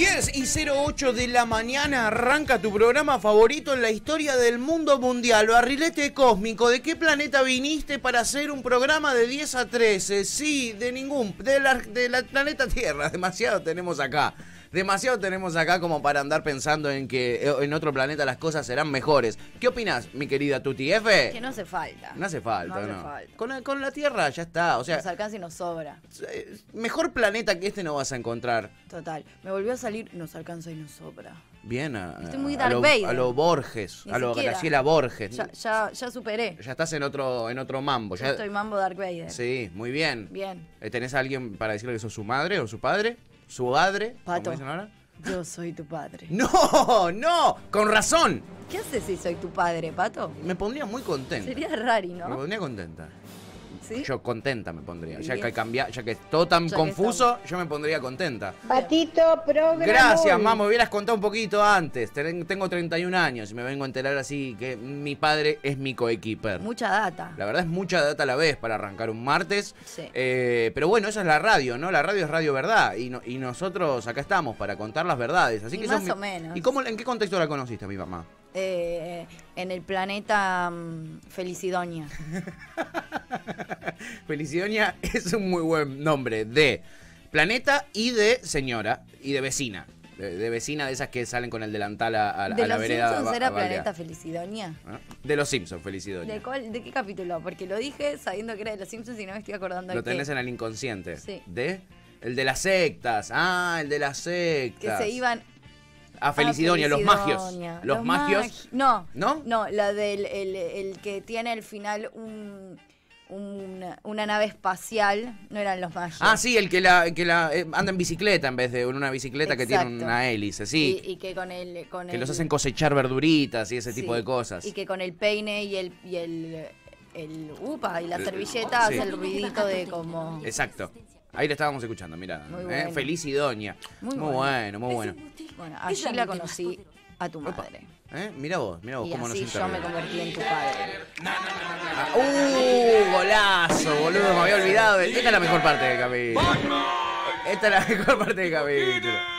10 y 08 de la mañana arranca tu programa favorito en la historia del mundo mundial, Barrilete Cósmico. ¿De qué planeta viniste para hacer un programa de 10 a 13? Sí, de ningún, de la, planeta Tierra, demasiado tenemos acá demasiado tenemos acá como para andar pensando en que eh, en otro planeta las cosas serán mejores. ¿Qué opinas, mi querida Tuti F? Que no hace falta. No hace falta, ¿no? Con, la Tierra ya está, o sea... Nos alcanza y nos sobra. Eh, mejor planeta que este no vas a encontrar. Total. Me volvió a salir, nos alcanza y nos sobra. Bien, a, Estoy muy a, lo, a lo Borges, a lo Graciela Borges. Ya, ya, ya, superé. Ya estás en otro, en otro mambo. Yo estoy mambo Dark Vader. Sí, muy bien. Bien. Eh, ¿Tenés a alguien para decirle que sos su madre o su padre? su padre. Pato. Yo soy tu padre. ¡No! ¡No! ¡Con razón! ¿Qué haces si soy tu padre, Pato? Me pondría muy contenta. Sería raro, ¿no? Me pondría contenta. Yo contenta me pondría. Ya que, cambia, ya que es todo tan confuso, yo me pondría contenta. Patito, programa. Gracias, mamá. Me hubieras contado un poquito antes. Tengo 31 años y me vengo a enterar así que mi padre es mi coequiper. Mucha data. La verdad es mucha data a la vez para arrancar un martes. Eh, pero bueno, esa es la radio, ¿no? La radio es radio verdad. Y, nosotros acá estamos para contar las verdades. más o menos. ¿Y cómo, en qué contexto la conociste a mi mamá? Eh, en el planeta mm, Felicidonia. Felicidonia es un muy buen nombre de planeta y de señora y de vecina. De, vecina de esas que salen con el delantal a, la vereda. ¿De los Simpsons era Planeta Felicidonia? ¿Ah? De los Simpsons, Felicidonia. ¿De, qué capítulo? Porque lo dije sabiendo que era de los Simpsons y no me estoy acordando. Lo tenés en el inconsciente. Sí. ¿De? El de las sectas. Ah, el de las sectas. Que se iban a Felicidonia, ah, Felicidonia. los magios. Los, magios. no, no. No, la del el, el que tiene al final un. Una, una, nave espacial, no eran los magios. Ah, sí, el que la, que la eh, anda en bicicleta en vez de una bicicleta que tiene una hélice, sí. Y, que con el... Con que los hacen cosechar verduritas y ese tipo de cosas. Y que con el peine y el... Y el, upa y la servilleta hace el ruidito de como... Exacto. Ahí la estábamos escuchando, mira. Eh, feliz Idonia. Muy, bueno. muy bueno. Bueno, allí la conocí a tu madre. Eh, mira vos, mira vos y cómo así nos yo me convertí en tu padre. ¡Uh! Golazo, boludo. Me había olvidado. Esta es la mejor parte del capítulo. Esta es la mejor parte del capítulo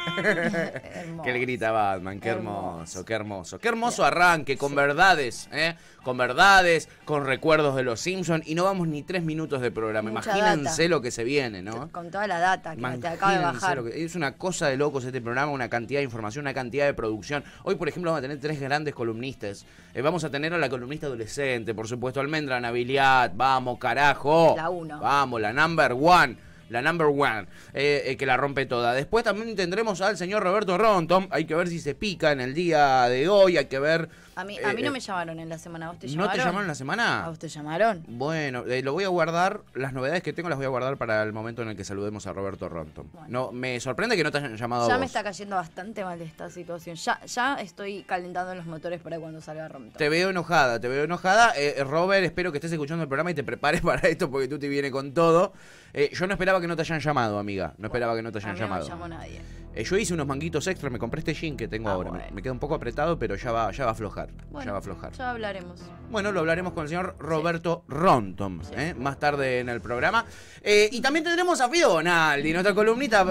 que le grita Batman, qué hermoso, qué hermoso. Qué hermoso arranque, con verdades, ¿eh? con verdades, con recuerdos de los Simpsons. Y no vamos ni tres minutos de programa. Imagínense lo que se viene, ¿no? Con toda la data que acaba de bajar. es una cosa de locos este programa, una cantidad de información, una cantidad de producción. Hoy, por ejemplo, vamos a tener tres grandes columnistas. Eh, vamos a tener a la columnista adolescente, por supuesto, Almendra Nabiliat. Vamos, carajo. La uno. Vamos, la number one la number one, eh, eh, que la rompe toda. Después también tendremos al señor Roberto Rontom, hay que ver si se pica en el día de hoy, hay que ver... A mí, eh, mí no me llamaron en la semana, ¿a te llamaron? ¿No te llamaron en la semana? ¿A vos te llamaron? Bueno, lo voy a guardar, las novedades que tengo las voy a guardar para el momento en el que saludemos a Roberto Rontom. No, me sorprende que no te hayan llamado Ya vos. me está cayendo bastante mal esta situación, ya, ya estoy calentando los motores para cuando salga Rontom. Te veo enojada, te veo enojada. Robert, espero que estés escuchando el programa y te prepares para esto porque tú te vienes con todo. Eh, yo no esperaba que no te hayan llamado, amiga. No esperaba que no te hayan a no llamado. llamó nadie. Eh, yo hice unos manguitos extra, me compré este jean que tengo ah, ahora. Me- queda un poco apretado, pero ya va, ya va a aflojar. ya va a aflojar. Ya hablaremos. Bueno, lo hablaremos con el señor Roberto Rontom ¿eh? más tarde en el programa. Eh, y también tendremos a en nuestra columnita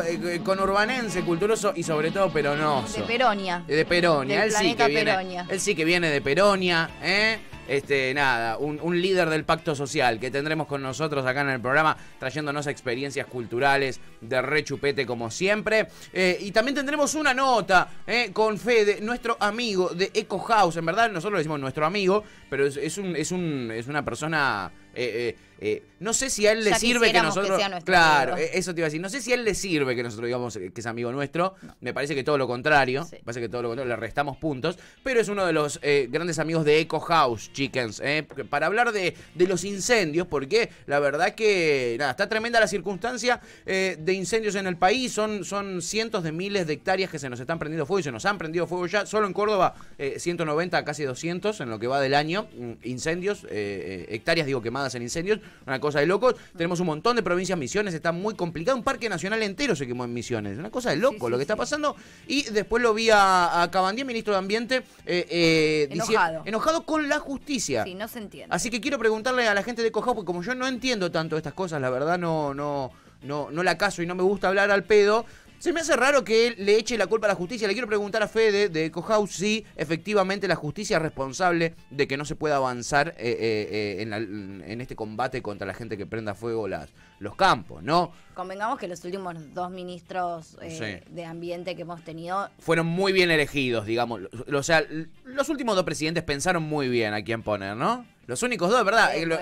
con urbanense, culturoso y sobre todo peronoso. De Peronia. De Peronia, El él sí, que viene, sí que viene de Peronia, ¿eh? este, nada, un, líder del pacto social que tendremos con nosotros acá en el programa, trayéndonos experiencias culturales de rechupete como siempre. Eh, y también tendremos una nota eh, con Fede, nuestro amigo de Eco House. En verdad, nosotros le decimos nuestro amigo, pero es, un, es, un, es una persona. Eh, eh, eh, no sé si a él le sirve que nosotros. claro, e-, eso te iba a decir. No sé si a él le sirve que nosotros digamos que es amigo nuestro. Me parece que todo lo contrario. Me parece que todo lo contrario, le restamos puntos. Pero es uno de los eh, grandes amigos de Eco House, Chickens. Eh, para hablar de, los incendios, porque la verdad que nada, está tremenda la circunstancia de incendios en el país. Son, son cientos de miles de hectáreas que se nos están prendiendo fuego y se nos han prendido fuego ya. Solo en Córdoba, 190 a casi 200 en lo que va del año. Mm, incendios, hectáreas, digo, quemadas en incendios una cosa de locos. Tenemos un montón de provincias, Misiones está muy complicado. Un parque nacional entero se quemó en Misiones. Una cosa de loco lo que está pasando. Y después lo vi a, a Cabandía, ministro de Ambiente, eh, eh, enojado. enojado con la justicia. Sí, no se entiende. Así que quiero preguntarle a la gente de Cojao, porque como yo no entiendo tanto estas cosas, la verdad no, no, no, no la caso y no me gusta hablar al pedo, se me hace raro que le eche la culpa a la justicia. Le quiero preguntar a Fede de cojau si efectivamente la justicia es responsable de que no se pueda avanzar eh, eh, eh, en, este combate contra la gente que prenda fuego las, los campos, ¿no? Convengamos que los últimos dos ministros de ambiente que hemos tenido... Fueron muy bien elegidos, digamos. O sea, los últimos dos presidentes pensaron muy bien a quién poner, ¿no? Los únicos dos, ¿verdad? lo,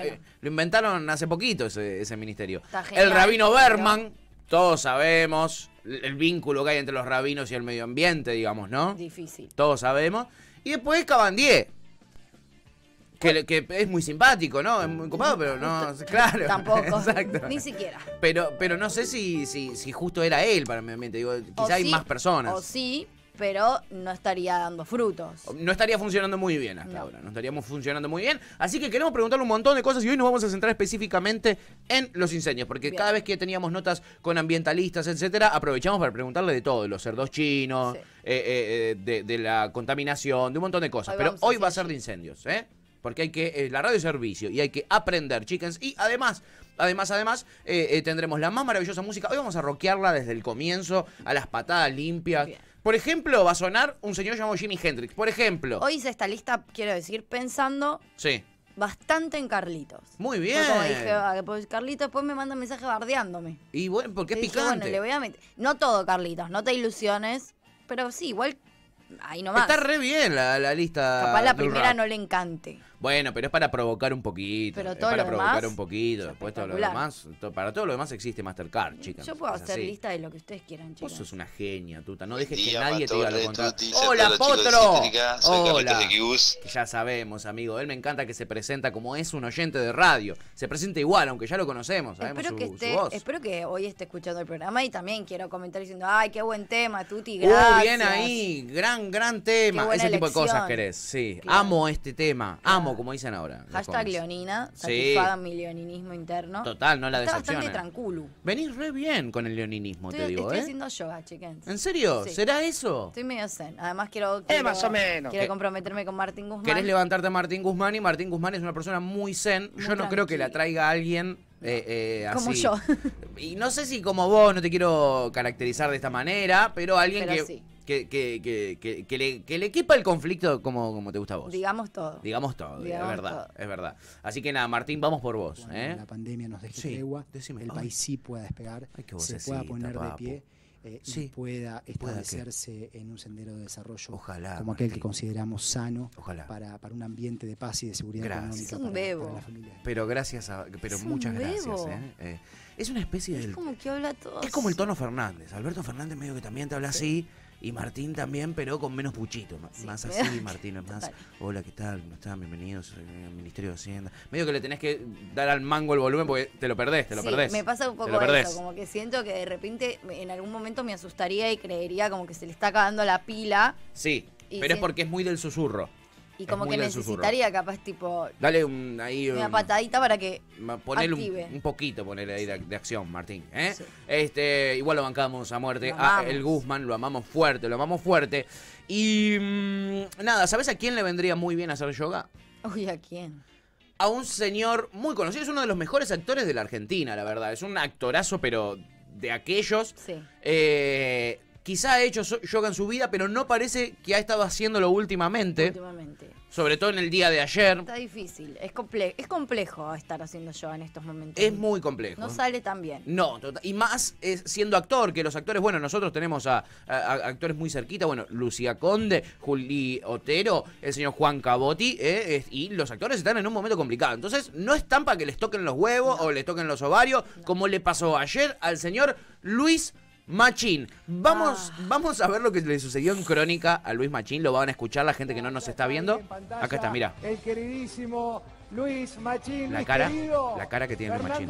inventaron hace poquito ese, ministerio. el rabino Berman todos sabemos el vínculo que hay entre los rabinos y el medio ambiente, digamos, ¿no? Difícil. Todos sabemos. Y después Cabandier. Que, que, es muy simpático, ¿no? Es muy copado, pero no, claro. Tampoco. Ni siquiera. Pero, pero no sé si, justo era él para el medio ambiente. quizá hay más personas. O sí, pero no estaría dando frutos. Oh, no estaría funcionando muy bien hasta ahora, no estaríamos funcionando muy bien. Así que queremos preguntarle un montón de cosas y hoy nos vamos a centrar específicamente en los incendios, porque cada vez que teníamos notas con ambientalistas, etcétera, aprovechamos para preguntarle de todo, de los cerdos chinos, eh, eh, eh, de, la contaminación, de un montón de cosas. pero hoy va a ser de incendios, ¿eh? Porque hay que, la radio es servicio y hay que aprender, chicas. Y además, además, además, tendremos la más maravillosa música. Hoy vamos a rockearla desde el comienzo, a las patadas limpias. Por ejemplo, va a sonar un señor llamado Jimi Hendrix. Por ejemplo. Hoy hice esta lista, quiero decir, pensando. Sí. Bastante en Carlitos. Muy bien. Como dije, ah, pues Carlitos después me manda mensaje bardeándome. Y bueno, porque es picante. le voy a meter. No todo, Carlitos, no te ilusiones. Pero sí, igual ahí nomás. Está re bien la, lista. Capaz la primera no le encante. Bueno, pero es para provocar un poquito. para provocar un poquito. Después todo demás. para todo lo demás existe Mastercard, chicas. Yo puedo hacer lista de lo que ustedes quieran, chicas. Vos sos una genia, tuta. No dejes que nadie te diga lo contrario. ¡Hola, Potro! ¡Hola! Ya sabemos, amigo. Él me encanta que se presenta como es un oyente de radio. Se presenta igual, aunque ya lo conocemos. espero que Espero que hoy esté escuchando el programa y también quiero comentar diciendo, ay, qué buen tema, Tuti, gracias. Uh, bien ahí. Gran, gran tema. Ese tipo de cosas querés, sí. Amo este tema. Amo como dicen ahora. Hashtag leonina, Satisfaga sí. mi leoninismo interno. Total, no la Está bastante tranquilo Venís re bien con el leoninismo, te digo, estoy ¿eh? haciendo yoga, ¿En serio? ¿Será eso? Estoy medio zen. Además quiero... eh, más o menos. Quiero comprometerme con Martín Guzmán. Querés levantarte a Martín Guzmán y Martín Guzmán es una persona muy zen. yo no creo que la traiga alguien eh, eh como yo. Y no sé si como vos, no te quiero caracterizar de esta manera, pero alguien que que, le, que quepa el conflicto como, como te gusta a vos. Digamos todo. Digamos todo, es verdad, es verdad. Así que nada, Martín, vamos por vos. ¿eh? la pandemia nos deje el país sí pueda despegar, se pueda poner de pie. Eh, y pueda establecerse en un sendero de desarrollo Ojalá, como aquel que consideramos sano Ojalá. Para, un ambiente de paz y de seguridad económica Pero gracias pero muchas gracias. ¿eh? es una especie de. Es como que habla todo. Es como el tono Fernández. Alberto Fernández medio que también te habla así. Y Martín también, pero con menos puchito. más así, Martín, más. Hola, ¿qué tal? ¿Cómo están? Bienvenidos al Ministerio de Hacienda. Medio que le tenés que dar al mango el volumen porque te lo perdés, te lo perdés. Me pasa un poco eso, como que siento que de repente en algún momento me asustaría y creería como que se le está acabando la pila. Sí, pero es porque es muy del susurro. Y como que necesitaría capaz tipo... Dale ahí una patadita para que poner un, poquito, poner ahí de, acción, Martín. ¿eh? Este, igual lo bancamos a muerte. A ah, el Guzmán lo amamos fuerte, lo amamos fuerte. Y mm, nada, ¿sabes a quién le vendría muy bien hacer yoga? Uy, ¿a quién? A un señor muy conocido, es uno de los mejores actores de la Argentina, la verdad. Es un actorazo, pero de aquellos. Sí. Eh, quizá ha hecho yoga en su vida, pero no parece que ha estado haciéndolo últimamente. Últimamente. Sobre todo en el día de ayer. Está difícil, es, comple es complejo estar haciendo yoga en estos momentos. Es muy complejo. No sale tan bien. No, tota-, y más siendo actor, que los actores, bueno, nosotros tenemos a, actores muy cerquita, bueno, Lucía Conde, Juli Otero, el señor Juan Caboti, eh, y los actores están en un momento complicado. Entonces, no están para que les toquen los huevos o les toquen los ovarios, como le pasó ayer al señor Luis Machín. Vamos, ah. vamos a ver lo que le sucedió en Crónica a Luis Machín. Lo van a escuchar la gente que no nos está viendo. Acá está, mira. El queridísimo Luis Machín. La cara, la cara que tiene Luis Machín.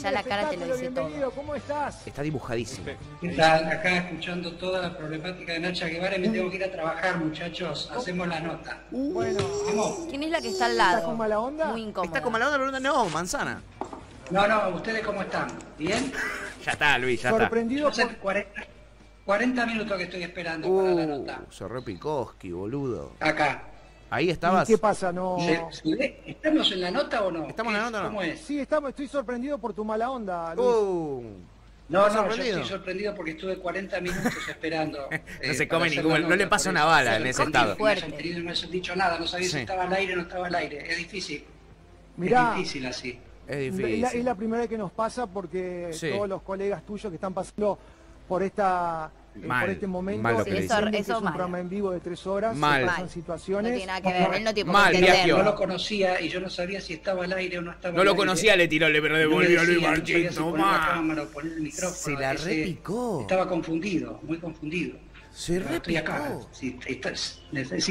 ya la cara te lo dice todo. ¿Cómo estás? Está dibujadísimo. ¿Qué Acá escuchando toda la problemática de Nacha Guevara y me tengo que ir a trabajar, muchachos. Hacemos la nota. Bueno, ¿Quién es la que está al lado? ¿Está con la onda? Muy incómoda. ¿Está con mala onda? No, manzana. No, no, ¿ustedes cómo están? ¿Bien? Ya está, Luis, ya Sorprendido Por... 40, 40, minutos que estoy esperando para la uh, nota. Cerró Pikoski, boludo. Acá. Ahí estabas. ¿Qué pasa? No. ¿Estamos en la nota o no? ¿Estamos en la nota o no? ¿Cómo es? Sí, estoy sorprendido por tu mala onda, Luis. Uh. No, no, yo estoy sorprendido porque estuve 40 minutos esperando. no eh, se come ni ningún, no le pasa una bala en ese estado. No han dicho nada, no sabía si estaba al aire o no estaba al aire. Es difícil. es difícil así. Es difícil. Es la, primera vez que nos pasa porque todos los colegas tuyos que están pasando por esta eh, por este momento. es un programa en vivo de tres horas. Mal. Son situaciones. No tiene nada que ver. no tiene No lo conocía y yo no sabía si estaba al aire o no estaba. No lo conocía, le tiró, pero devolvió Luis Martín se la repicó. Estaba confundido, muy confundido. Sí, reto Si,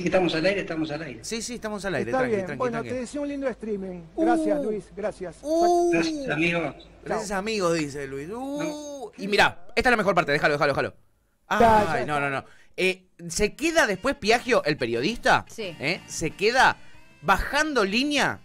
estamos al aire, estamos al aire. Sí, sí, estamos al aire. Está bien. bueno, te deseo un lindo streaming. Gracias, uh. Luis. Gracias. Uh. gracias, amigo Gracias, amigo, dice Luis. Uh. Y mirá, esta es la mejor parte. Déjalo, déjalo, déjalo. ah no, no, no. Eh, se queda después Piaggio, el periodista. Sí. ¿Eh? se queda bajando línea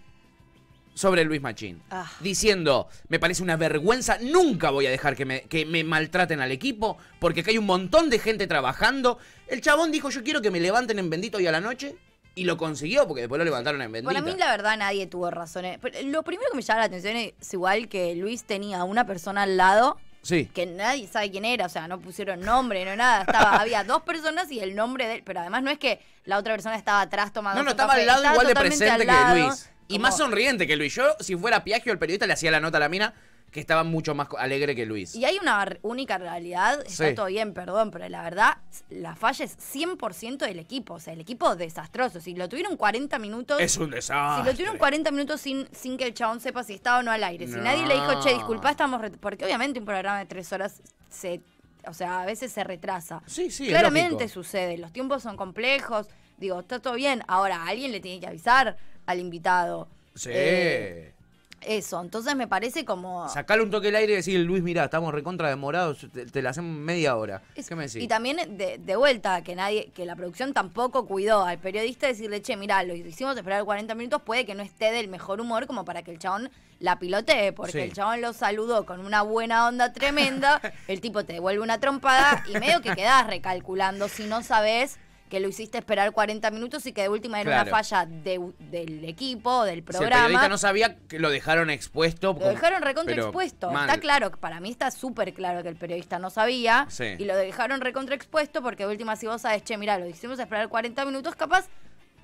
sobre Luis Machín. Ah. Diciendo, me parece una vergüenza, nunca voy a dejar que me, maltraten al equipo, porque acá hay un montón de gente trabajando. El chabón dijo, yo quiero que me levanten en bendito hoy a la noche. Y lo consiguió porque después lo levantaron en Bueno, Para mí, la verdad, nadie tuvo razones. Eh, lo primero que me llama la atención es igual que Luis tenía una persona al lado. Sí. Que nadie sabe quién era, o sea, no pusieron nombre, no nada. Estaba, había dos personas y el nombre de él. Pero además no es que la otra persona estaba atrás tomando. No, no, estaba al lado igual de presente que Luis. Y más sonriente que Luis. Yo, si fuera Piaggio, el periodista le hacía la nota a la mina que estaba mucho más alegre que Luis. Y hay una única realidad, está todo bien, perdón, pero la verdad, la falla es 100% del equipo, o sea, el equipo desastroso. Si lo tuvieron 40 minutos... Es un desastre. Si lo tuvieron 40 minutos sin, sin que el chabón sepa si estaba o no al aire, si nadie le dijo, che, disculpa, estamos... Porque obviamente un programa de tres horas se... O sea, a veces se retrasa. Sí, sí. Claramente sucede, los tiempos son complejos, digo, está todo bien. Ahora, alguien le tiene que avisar al invitado. Sí. Eh, eso, entonces me parece como. Sacarle un toque al aire y decir, Luis, mira, estamos recontra demorados, te, la hacemos media hora. ¿Qué me decís? Y también de, vuelta, que nadie, que la producción tampoco cuidó al periodista decirle, che, mira, lo hicimos esperar 40 minutos, puede que no esté del mejor humor como para que el chabón la pilotee, porque el chabón lo saludó con una buena onda tremenda, el tipo te devuelve una trompada y medio que quedás recalculando si no sabes que lo hiciste esperar 40 minutos y que de última era una falla del equipo, del programa. el periodista no sabía que lo dejaron expuesto. Lo dejaron recontra expuesto. Está claro, para mí está súper claro que el periodista no sabía sí. y lo dejaron recontra expuesto porque de última si vos sabes, che, mira lo hicimos esperar 40 minutos, capaz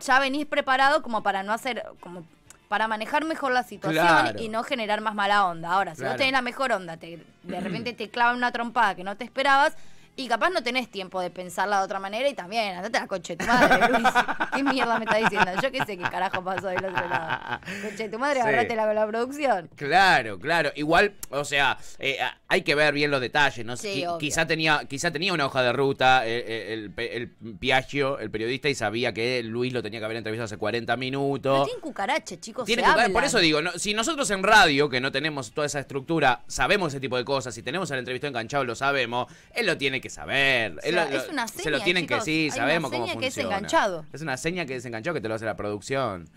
ya venís preparado como para no hacer, como para manejar mejor la situación y no generar más mala onda. Ahora, si vos tenés la mejor onda, te, de repente te clavan una trompada que no te esperabas, y capaz no tenés tiempo de pensarla de otra manera y también, andate a la coche de tu madre, Luis. ¿Qué mierda me está diciendo? Yo qué sé qué carajo pasó del otro lado. coche de tu madre, agarrate la, producción. Claro, claro. Igual, o sea, eh, hay que ver bien los detalles, ¿no? Sí, quizá, tenía, tenía una hoja de ruta eh, eh, el, el, el, Piaggio, el periodista, y sabía que Luis lo tenía que haber entrevistado hace 40 minutos. Pero tiene cucaracha, chicos. Tiene Por eso digo, si nosotros en radio, que no tenemos toda esa estructura, sabemos ese tipo de cosas, si tenemos el entrevistado enganchado, lo sabemos, él lo tiene que saber. es una seña, se lo tienen que sí, sabemos cómo Es una seña que es enganchado. Es una seña que desenganchó que te lo hace la producción.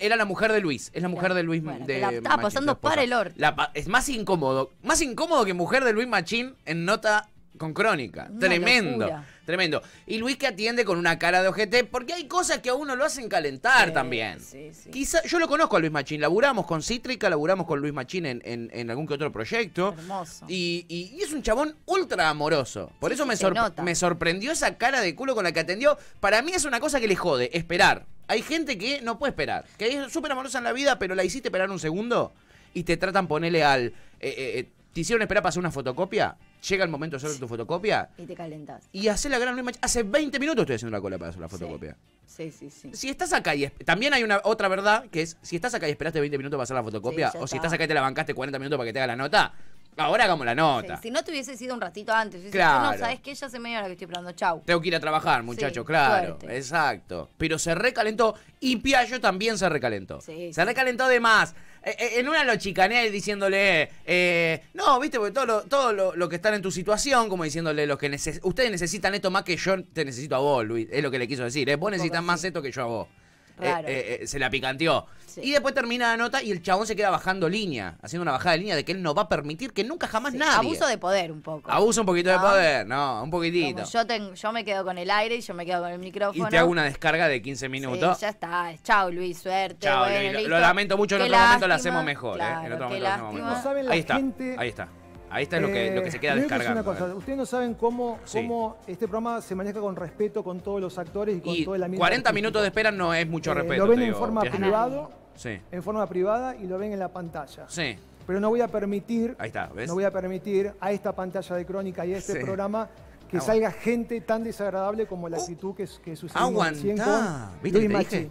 era la mujer de Luis, es la mujer de Luis de, la está pasando para el orto. es más incómodo, más incómodo que mujer de Luis Machín en nota con crónica. Tremendo. Tremendo. Y Luis que atiende con una cara de OGT porque hay cosas que a uno lo hacen calentar también. Quizá, yo lo conozco a Luis Machín, laburamos con Cítrica, laburamos con Luis Machín en, algún que otro proyecto. Hermoso. Y, es un chabón ultra amoroso. Por eso me, me sorprendió esa cara de culo con la que atendió. Para mí es una cosa que le jode, esperar. Hay gente que no puede esperar, que es súper amorosa en la vida, pero la hiciste esperar un segundo y te tratan ponerle al... Eh, eh, eh, ¿Te hicieron esperar para hacer una fotocopia? Llega el momento de hacer tu fotocopia. Y te calentas Y hacer la gran noche Hace 20 minutos estoy haciendo la cola para hacer la fotocopia. Sí, sí, sí. Si estás acá y. También hay una otra verdad que es: si estás acá y esperaste 20 minutos para hacer la fotocopia, o si estás acá y te la bancaste 40 minutos para que te haga la nota, Ahora hagamos la nota. si no te hubiese sido un ratito antes. Claro. no, sabes que ya se me la que estoy probando. Chau. Tengo que ir a trabajar, muchacho, claro. Exacto. Pero se recalentó y Piaggio también se recalentó. Sí, se recalentó de más. Eh, eh, en una lo chicané diciéndole, eh, no, viste, porque todo, lo, todo lo, que están en tu situación, como diciéndole, los que ustedes necesitan esto más que yo te necesito a vos, Luis. Es lo que le quiso decir, vos necesitas más esto que yo a vos. Eh, eh, eh, se la picanteó. Y después termina la nota y el chabón se queda bajando línea, haciendo una bajada de línea de que él no va a permitir que nunca jamás nadie. Abuso de poder un poco. Abuso un poquito de poder, no, un poquitito. yo, yo me quedo con el aire y yo me quedo con el micrófono. Y te hago una descarga de 15 minutos. ya está. Chao, Luis, suerte. Lo, lamento mucho, en otro momento lo hacemos mejor. eh. En otro momento lo hacemos mejor. Ahí está, ahí está. Ahí está lo, que, lo que se eh, queda descargando. Eh. ustedes no saben cómo, este programa se maneja con respeto con todos los actores y con toda la 40 minutos de espera no es mucho eh, respeto. Lo ven en forma privado, en forma privada y lo ven en la pantalla. Sí. Pero no voy a permitir, no voy a permitir a esta pantalla de crónica y a este programa que salga gente tan desagradable como la uh, actitud que, que sucedió viste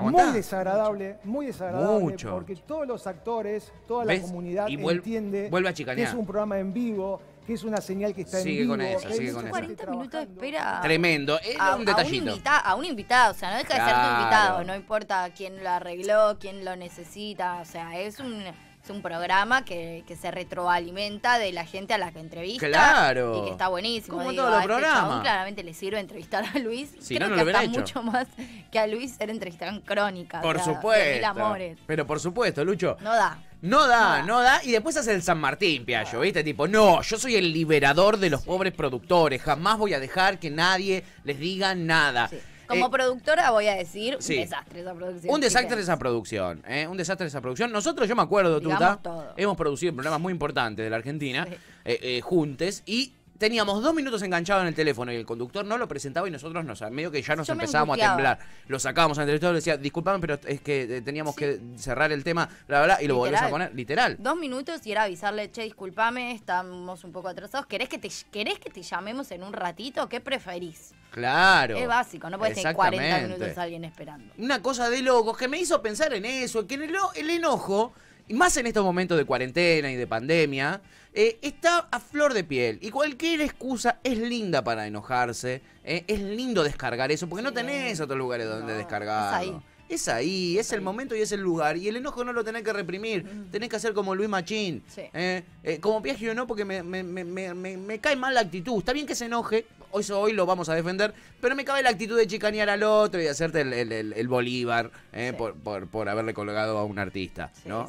muy desagradable, muy desagradable. Porque todos los actores, toda la comunidad entiende que es un programa en vivo, que es una señal que está en vivo. Con eso, sigue con 40 eso. minutos de espera. Tremendo, eh, a, un detallito. A un, invitado, a un, invitado, o sea, no deja de ser tu invitado, no importa quién lo arregló, quién lo necesita, o sea, es un es un programa que, que, se retroalimenta de la gente a la que entrevista. Claro. Y que está buenísimo. Como todos los este programas. claramente le sirve entrevistar a Luis. Si Creo no, que hasta mucho más que a Luis ser entrevistado en crónica. Por supuesto. Amores. Pero por supuesto, Lucho. No da. No da, no, da. Y después hace el San Martín, Piaggio, ¿viste? Tipo, no, yo soy el liberador de los pobres productores. Jamás voy a dejar que nadie les diga nada. Sí. Como eh, productora voy a decir, un desastre esa producción. Un desastre esa producción, ¿eh? Un desastre esa producción. Nosotros, yo me acuerdo, Digamos Tuta, hemos producido programas muy importantes de la Argentina, eh, eh, juntes, y teníamos dos minutos enganchados en el teléfono y el conductor no lo presentaba y nosotros nos, medio que ya nos empezábamos a temblar. Lo sacábamos al entrevistador y decía, disculpame, pero es que eh, teníamos que cerrar el tema, bla, bla, y lo volvemos a poner, literal. Dos minutos y era avisarle, che, disculpame, estamos un poco atrasados. ¿Querés que te, querés que te llamemos en un ratito? ¿Qué preferís? Claro. Es básico, no puedes tener 40 minutos alguien esperando. Una cosa de locos que me hizo pensar en eso, que en el enojo y más en estos momentos de cuarentena y de pandemia, eh, está a flor de piel. Y cualquier excusa es linda para enojarse. Eh, es lindo descargar eso, porque no tenés otros lugares donde es descargarlo. Es ahí, es el momento y es el lugar. Y el enojo no lo tenés que reprimir. Mm. Tenés que hacer como Luis Machín. Eh, como Piaggio no, porque me, me, cae mal la actitud. Está bien que se enoje, Hoy hoy lo vamos a defender, pero me cabe la actitud de chicanear al otro y de hacerte el, Bolívar eh, por, haberle colgado a un artista, ¿no?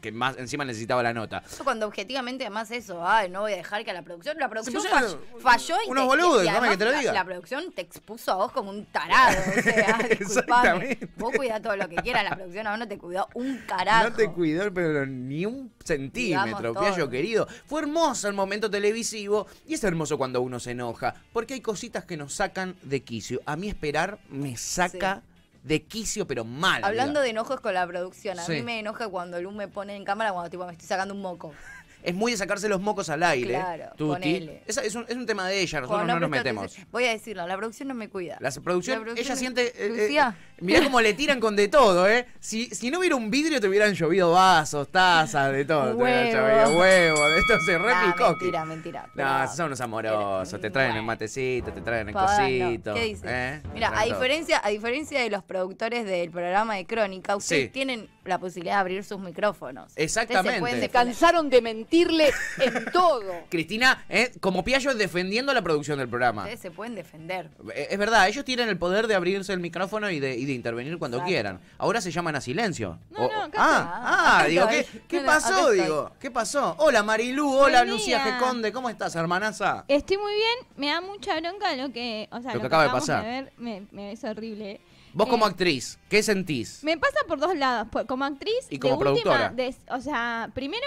que más encima necesitaba la nota. cuando objetivamente además eso, ay, no voy a dejar que la producción, la producción falló, y unos boludos, que te lo diga. La, producción te expuso a vos como un tarado, o sea, Vos cuidás todo lo que quieras, la producción a vos no te cuidó un carajo. No te cuidó, pero ni un centímetro, Piallo querido. Fue hermoso el momento televisivo y es hermoso cuando uno se enoja porque hay cositas que nos sacan de quicio. A mí esperar me saca de quicio, pero mal. Hablando de enojos con la producción, a mí me enoja cuando Lu me pone en cámara cuando tipo, me estoy sacando un moco es muy de sacarse los mocos al aire. Claro, Es, un, es, un, tema de ella, nosotros no, nos metemos. Voy a decirlo, la producción no me cuida. La producción, ella siente... mira eh, eh, mirá cómo le tiran con de todo, ¿eh? Si, si no hubiera un vidrio te hubieran llovido vasos, tazas, de todo. Huevo. Te de esto se replicó. mentira, mentira. No, son unos amorosos, te traen el matecito, te traen el cosito. ¿Qué dices? Eh, mira, a diferencia, a diferencia de los productores del programa de Crónica, ustedes tienen la posibilidad de abrir sus micrófonos. Exactamente. se, pueden se cansaron de mentir le en todo. Cristina, eh, como Piallo, defendiendo la producción del programa. Ustedes se pueden defender. Eh, es, verdad, ellos tienen el poder de abrirse el micrófono y de, intervenir cuando quieran. Ahora se llaman a silencio. No, no, acá Ah, ah digo, ¿qué, eh. pasó? ¿qué pasó? Hola Marilú, hola Lucía Géconde. ¿cómo estás, hermanaza? Estoy muy bien, me da mucha bronca lo que, o sea, lo, que acaba de pasar. ver, me, me es horrible. Vos como actriz, ¿qué sentís? Me pasa por dos lados, pues, como actriz y como productora. o sea, primero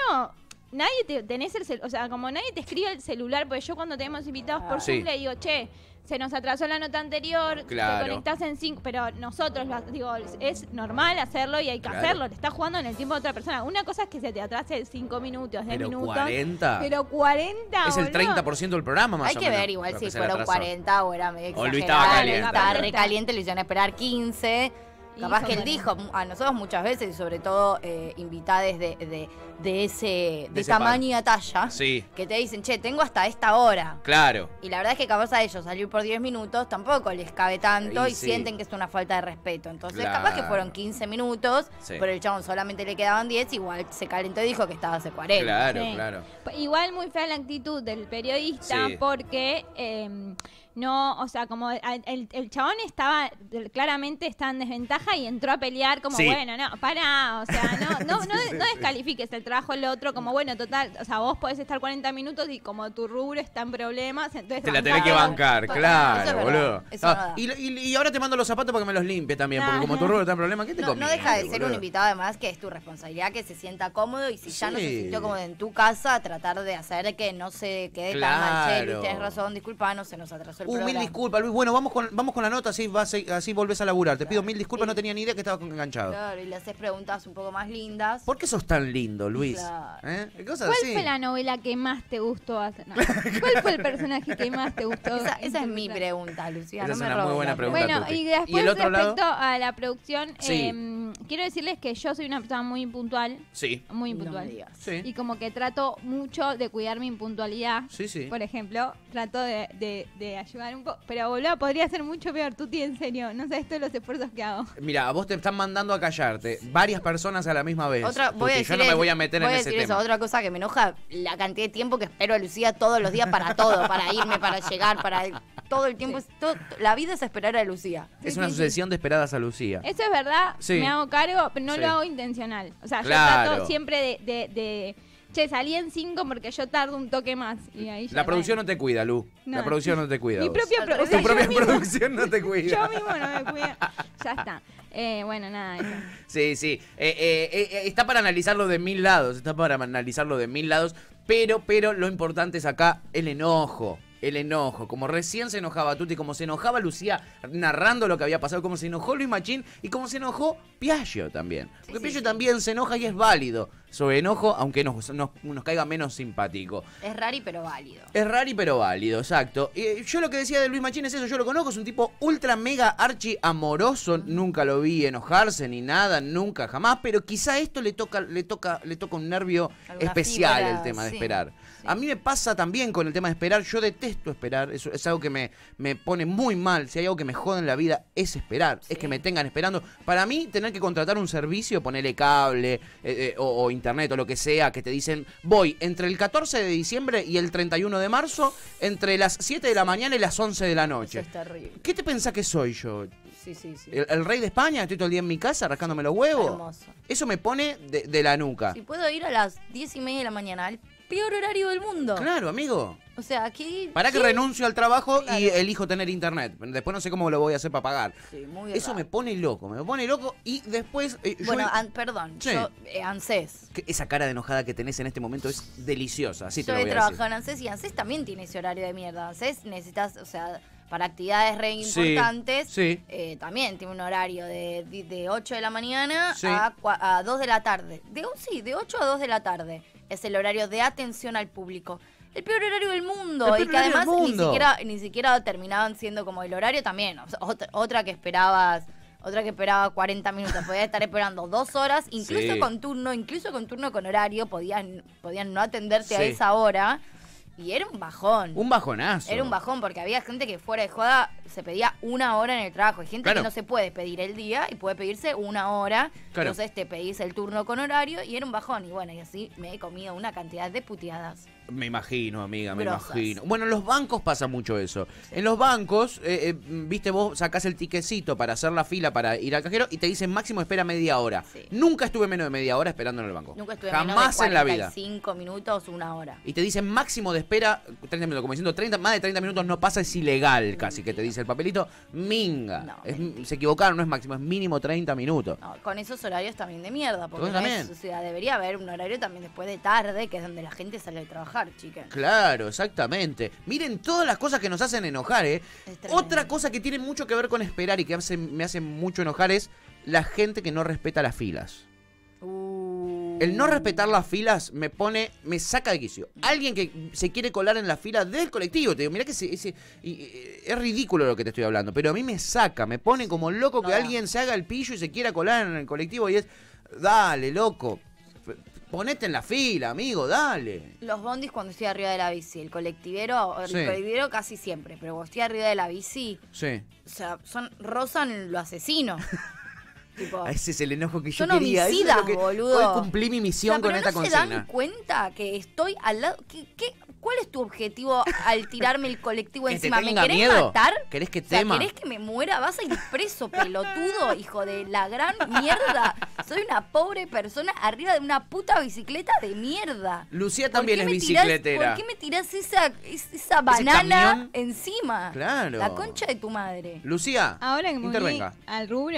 nadie te, tenés el o sea, como nadie te escribe el celular, porque yo cuando tenemos invitados por ah. Zoom le digo, che, se nos atrasó la nota anterior, te conectás en cinco, pero nosotros, digo, es normal hacerlo y hay que hacerlo, te estás jugando en el tiempo de otra persona. Una cosa es que se te atrase cinco minutos, diez minutos. 40. Pero 40. Es el 30% del programa más Hay que ver igual si fueron 40 o era medio O Luis estaba caliente. Estaba recaliente, le hicieron esperar 15 Capaz que él dijo a nosotros muchas veces, y sobre todo eh, invitades de, de, de, ese, tamaño y talla, que te dicen, che, tengo hasta esta hora. Claro. Y la verdad es que capaz a ellos salir por 10 minutos tampoco les cabe tanto y, sienten que es una falta de respeto. Entonces, capaz que fueron 15 minutos, pero el chabón solamente le quedaban 10, igual se calentó y dijo que estaba hace 40. Claro, claro. Igual muy fea la actitud del periodista porque... Em, no, o sea, como el, chabón estaba, claramente está en desventaja y entró a pelear como, bueno, no, para, o sea, no, no, no, descalifiques el trabajo el otro, como, bueno, total, o sea, vos podés estar 40 minutos y como tu rubro está en problemas, entonces... Te la tenés que bancar, claro, boludo. Ah, y, y, ahora te mando los zapatos para que me los limpie también, porque como tu rubro está en problemas, ¿qué te no, No deja de ser un invitado además que es tu responsabilidad que se sienta cómodo y si ya no se sintió como en tu casa, tratar de hacer que no se quede tan mal, razón, disculpa, no se nos atrasó el un uh, mil disculpas, Luis. Bueno, vamos con, vamos con la nota, así, vas, así volvés a laburar. Te pido mil disculpas, no tenía ni idea que estabas enganchado. Claro, y le haces preguntas un poco más lindas. ¿Por qué sos tan lindo, Luis? ¿Eh? ¿Cuál fue la novela que más te gustó? Hacer? ¿Cuál fue el personaje que más te gustó? esa, esa es mi pregunta, Lucía. Esa es una muy buena pregunta. Bueno, y después respecto a la producción, em, quiero decirles que yo soy una persona muy impuntual. Sí. Muy impuntual. sí. Y como que trato mucho de cuidar mi impuntualidad. Sí, sí. Por ejemplo, trato de, de ayudar pero boludo, podría ser mucho peor, tú en serio. No sabes todos los esfuerzos que hago. Mira, a vos te están mandando a callarte varias personas a la misma vez. Otra, yo no me voy a meter en eso. Otra cosa que me enoja, la cantidad de tiempo que espero a Lucía todos los días para todo, para irme, para llegar, para todo el tiempo. la vida es esperar a Lucía. Es una sucesión de esperadas a Lucía. Eso es verdad, me hago cargo, pero no lo hago intencional. O sea, yo trato siempre de che, salí en cinco porque yo tardo un toque más. Y ahí la producción no te cuida, Lu. La producción no te cuida. Mi propia tu propia producción no te cuida. Yo mismo no me cuido. Ya está. Eh, bueno, nada. Eso. Sí, sí. Eh, eh, eh, está para analizarlo de mil lados. Está para analizarlo de mil lados. Pero, pero lo importante es acá el enojo el enojo, como recién se enojaba Tuti, como se enojaba Lucía narrando lo que había pasado, como se enojó Luis Machín y como se enojó Piaggio también. Porque Piaggio también se enoja y es válido sobre enojo, aunque nos, nos, caiga menos simpático. Es rari pero válido. Es rari pero válido, exacto. Y eh, yo lo que decía de Luis Machín es eso, yo lo conozco, es un tipo ultra mega archi amoroso, nunca lo vi enojarse ni nada, nunca, jamás, pero quizá esto le toca, le toca, le toca un nervio especial el tema de esperar. A mí me pasa también con el tema de esperar. Yo detesto esperar. Eso es algo que me, me pone muy mal. Si hay algo que me jode en la vida, es esperar. Es que me tengan esperando. Para mí, tener que contratar un servicio, ponerle cable eh, eh, o, internet o lo que sea, que te dicen, voy entre el 14 de diciembre y el 31 de marzo, entre las 7 de la mañana y las 11 de la noche. es terrible. ¿Qué te pensás que soy yo? Sí, sí, sí. El, rey de España, estoy todo el día en mi casa rascándome los huevos. Eso me pone de, de la nuca. Si puedo ir a las 10 y media de la mañana al peor horario del mundo. Claro, amigo. O sea, aquí. Para que renuncio al trabajo y elijo tener internet. Después no sé cómo lo voy a hacer para pagar. Sí, muy Eso me pone loco, me pone loco y después. Eh, bueno, perdón, sí. yo, eh, ANSES. esa cara de enojada que tenés en este momento es deliciosa. Así yo te he trabajado en ANSES y ANSES también tiene ese horario de mierda. ANSES necesitas, o sea para actividades re importantes, eh, también tiene un horario de, de, 8 de la mañana a, a, 2 de la tarde. De, sí, de 8 a 2 de la tarde es el horario de atención al público. El peor horario del mundo. y que además ni siquiera, ni siquiera terminaban siendo como el horario también. otra, que esperabas otra que esperaba 40 minutos, podía estar esperando dos horas, incluso con turno, incluso con turno con horario, podían, podían no atenderte a esa hora. Y era un bajón. Un bajonazo. Era un bajón porque había gente que fuera de joda se pedía una hora en el trabajo. Hay gente que no se puede pedir el día y puede pedirse una hora. Entonces te pedís el turno con horario y era un bajón. Y bueno, y así me he comido una cantidad de puteadas. Me imagino, amiga, me imagino. Bueno, en los bancos pasa mucho eso. En los bancos, eh, eh, viste, vos sacás el tiquecito para hacer la fila para ir al cajero y te dicen máximo espera media hora. Nunca estuve menos de media hora esperando en el banco. Nunca estuve Jamás de en la vida. cinco minutos, una hora. Y te dicen máximo de espera 30 minutos. Como diciendo, 30, más de 30 minutos no pasa, es ilegal casi que te dice el papelito. Minga. se equivocaron, no es máximo, es mínimo 30 minutos. con esos horarios también de mierda. Porque debería haber un horario también después de tarde, que es donde la gente sale a trabajar. Claro, exactamente. Miren todas las cosas que nos hacen enojar, ¿eh? Otra cosa que tiene mucho que ver con esperar y que me hace mucho enojar es la gente que no respeta las filas. Uh. El no respetar las filas me pone, me saca de quicio. Mm. Alguien que se quiere colar en la fila del colectivo, te digo, mirá que es ridículo lo que te estoy hablando, pero a mí me saca, me pone como loco que alguien se haga el pillo y se quiera colar en el colectivo y es, dale, loco. Ponete en la fila, amigo, dale. Los bondis cuando estoy arriba de la bici, el colectivero, casi siempre, pero cuando estoy arriba de la bici, Sí. o sea, son rozan lo asesino. Ese es el enojo que yo son quería. Homicidas, boludo. Hoy cumplí mi misión con esta no consigna. ¿Se dan cuenta que estoy al lado? ¿Qué, cuál es tu objetivo al tirarme el colectivo encima? ¿Me querés matar? ¿Querés que ¿Querés que me muera? Vas a ir preso, pelotudo, hijo de la gran mierda. Soy una pobre persona arriba de una puta bicicleta de mierda. Lucía también es bicicletera. ¿Por qué me tirás esa, esa banana encima? Claro. La concha de tu madre. Lucía, Ahora que intervenga. al rubro,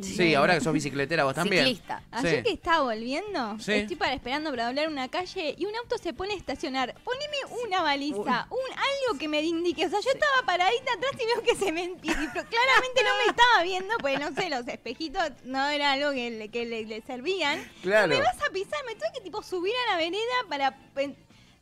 Sí, ahora que sos bicicletera vos también. Así que estaba volviendo. Estoy para esperando para doblar una calle y un auto se pone a estacionar. Poneme una baliza, un, algo que me indique. O sea, yo estaba paradita atrás y veo que se me Claramente no me estaba viendo, pues no sé, los espejitos no era algo que le, servían. Claro. me vas a pisar, me tuve que tipo subir a la vereda para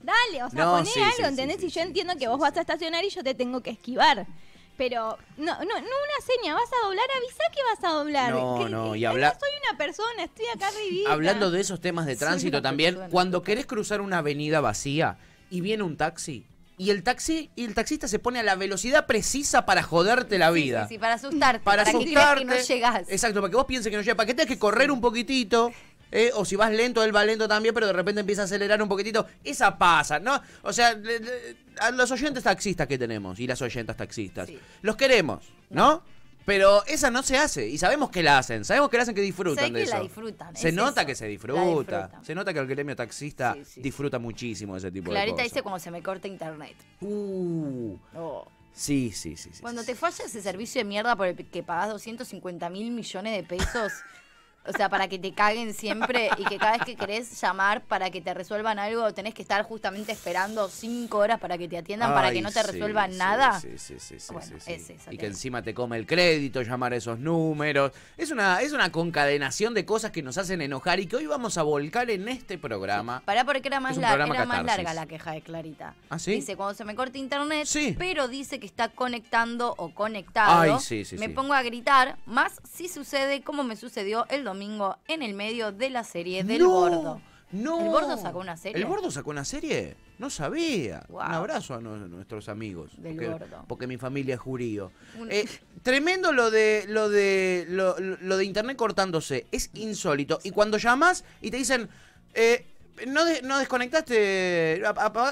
Dale, o sea, poné algo, ¿entendés? Y yo entiendo que vos vas a estacionar y yo te tengo que esquivar. Pero no, no, no una seña, vas a doblar, avisa que vas a doblar. No, no, eh, y Yo soy una persona, estoy acá viviendo Hablando de esos temas de tránsito también, cuando querés cruzar una avenida vacía y viene un taxi, y el taxi y el taxista se pone a la velocidad precisa para joderte la vida. Sí, para asustarte. Para, para Que, no llegás. Exacto, para que vos pienses que no llegas, para que tengas que correr un poquitito. ¿eh? o si vas lento, él va lento también, pero de repente empieza a acelerar un poquitito. Esa pasa, ¿no? O sea, los oyentes taxistas que tenemos y las oyentas taxistas, los queremos, ¿no? Pero esa no se hace y sabemos que la hacen, sabemos que la hacen que disfrutan de que La disfrutan, se nota que se disfruta. Se nota que el gremio taxista disfruta muchísimo de ese tipo de cosas. Clarita dice cuando se me corta internet. Uh. Oh. Sí, sí, sí. Cuando te falla ese servicio de mierda por el que pagás 250 mil millones de pesos O sea, para que te caguen siempre y que cada vez que querés llamar para que te resuelvan algo, tenés que estar justamente esperando cinco horas para que te atiendan, para que no te resuelvan nada. Sí, sí, sí, y que encima te come el crédito, llamar esos números. Es una, es una concadenación de cosas que nos hacen enojar y que hoy vamos a volcar en este programa. para porque era más, más larga la queja de Clarita. ¿Ah, dice, cuando se me corta internet, pero dice que está conectando o conectado. me pongo a gritar, más si sucede como me sucedió el domingo domingo en el medio de la serie del gordo ¿El gordo sacó una serie? No sabía. Un abrazo a, nuestros amigos. Del porque, Porque mi familia es jurío. Eh, tremendo lo de lo de lo, de internet cortándose. Es insólito. Y cuando llamas y te dicen. Eh, no, no, desconectaste.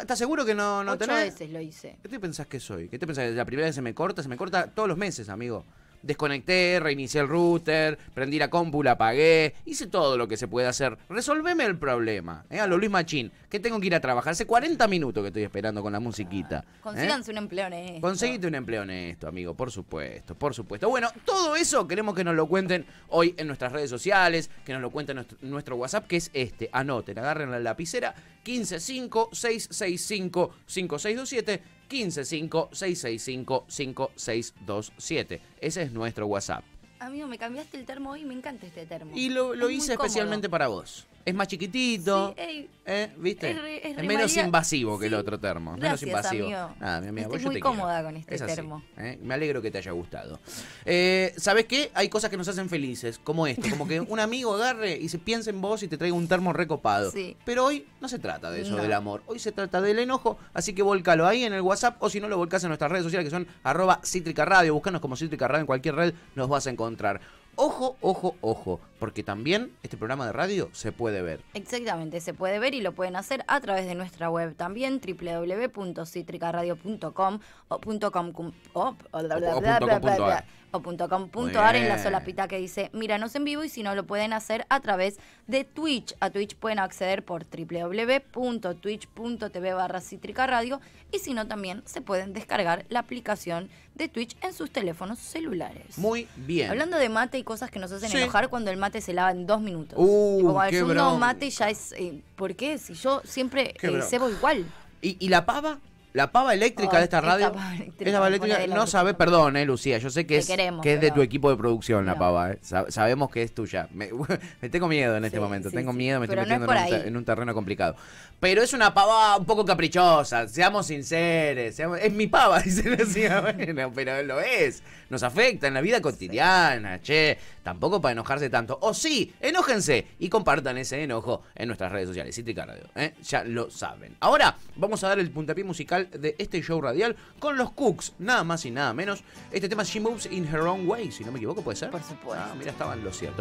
¿Estás seguro que no, no Ocho veces lo hice. ¿Qué te pensás que soy? ¿Qué te pensás? La primera vez se me corta, se me corta todos los meses, amigo desconecté, reinicié el router, prendí la cómpula, apagué, hice todo lo que se puede hacer. Resolveme el problema. ¿eh? A lo Luis Machín, que tengo que ir a trabajar. Hace 40 minutos que estoy esperando con la musiquita. ¿eh? consíganse un empleo en esto. Conseguite un empleo en esto, amigo, por supuesto, por supuesto. Bueno, todo eso queremos que nos lo cuenten hoy en nuestras redes sociales, que nos lo cuenten nuestro, WhatsApp, que es este. Anoten, agarren la lapicera 155-665-5627. 155-665-5627. Ese es nuestro WhatsApp. Amigo, me cambiaste el termo hoy, me encanta este termo. Y lo, lo hice especialmente para vos. Es más chiquitito. ¿eh? ¿Viste? Es, menos invasivo que el otro termo. menos invasivo. Nada, muy cómoda con este termo. ¿eh? Me alegro que te haya gustado. Eh, ¿Sabes qué? Hay cosas que nos hacen felices, como esto. Como que un amigo agarre y se piense en vos y te traiga un termo recopado. Pero hoy no se trata de eso, del amor. Hoy se trata del enojo. Así que volcalo ahí en el WhatsApp o si no lo volcás en nuestras redes sociales que son arroba cítrica radio. Buscanos como cítrica radio en cualquier red, nos vas a encontrar. Ojo, ojo, ojo, porque también este programa de radio se puede ver. Exactamente, se puede ver y lo pueden hacer a través de nuestra web también, www.citricaradio.com o .com, o .com.ar en la solapita que dice Míranos en vivo y si no lo pueden hacer a través de Twitch. A Twitch pueden acceder por www.twitch.tv barra Cítrica Radio y si no también se pueden descargar la aplicación de Twitch en sus teléfonos celulares. Muy bien. Hablando de mate y cosas que nos hacen enojar cuando el mate se lava en dos minutos. Uh, qué mate ya es... Eh, ¿Por qué? Si yo siempre eh, cebo igual. ¿Y la pava? La pava eléctrica de oh, esta radio. pava eléctrica no sabe, perdón, eh, Lucía. Yo sé que es, que es de tu equipo de producción la pava. ¿eh? sabemos que es tuya. Me, tengo miedo en este momento. tengo miedo, me estoy metiendo en, un terreno complicado. Pero es una pava un poco caprichosa. Seamos sinceros. es mi pava, dice Lucía. Bueno, pero lo es. Nos afecta en la vida cotidiana, che. Tampoco para enojarse tanto. O sí, enójense y compartan ese enojo en nuestras redes sociales. Cítrica Radio. ¿eh? Ya lo saben. Ahora vamos a dar el puntapié musical de este show radial con los Cooks, nada más y nada menos. Este tema She Moves in Her Own Way, si no me equivoco, puede ser. Ah, mira, estaban lo cierto.